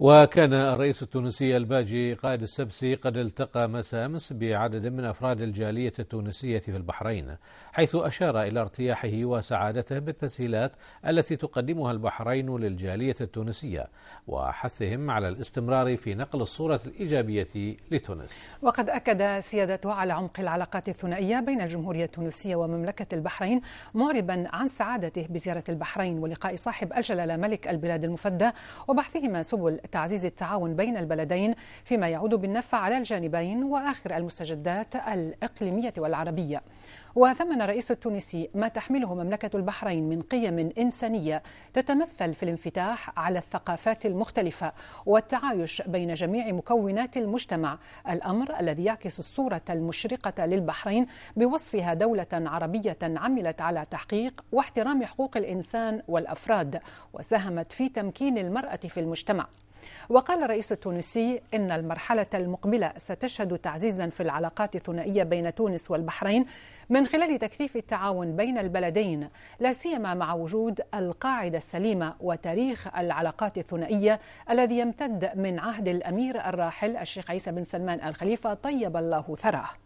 وكان الرئيس التونسي الباجي قائد السبسي قد التقى مساء امس بعدد من افراد الجاليه التونسيه في البحرين، حيث اشار الى ارتياحه وسعادته بالتسهيلات التي تقدمها البحرين للجاليه التونسيه، وحثهم على الاستمرار في نقل الصوره الايجابيه لتونس. وقد اكد سيادته على عمق العلاقات الثنائيه بين الجمهوريه التونسيه ومملكه البحرين، معربا عن سعادته بزياره البحرين ولقاء صاحب الجلاله ملك البلاد المفدى وبحثهما سبل تعزيز التعاون بين البلدين فيما يعود بالنفع على الجانبين واخر المستجدات الاقليميه والعربيه وثمن الرئيس التونسي ما تحمله مملكة البحرين من قيم إنسانية تتمثل في الانفتاح على الثقافات المختلفة والتعايش بين جميع مكونات المجتمع الأمر الذي يعكس الصورة المشرقة للبحرين بوصفها دولة عربية عملت على تحقيق واحترام حقوق الإنسان والأفراد وساهمت في تمكين المرأة في المجتمع وقال الرئيس التونسي إن المرحلة المقبلة ستشهد تعزيزا في العلاقات الثنائية بين تونس والبحرين من من خلال تكثيف التعاون بين البلدين لا سيما مع وجود القاعده السليمه وتاريخ العلاقات الثنائيه الذي يمتد من عهد الامير الراحل الشيخ عيسى بن سلمان الخليفه طيب الله ثراه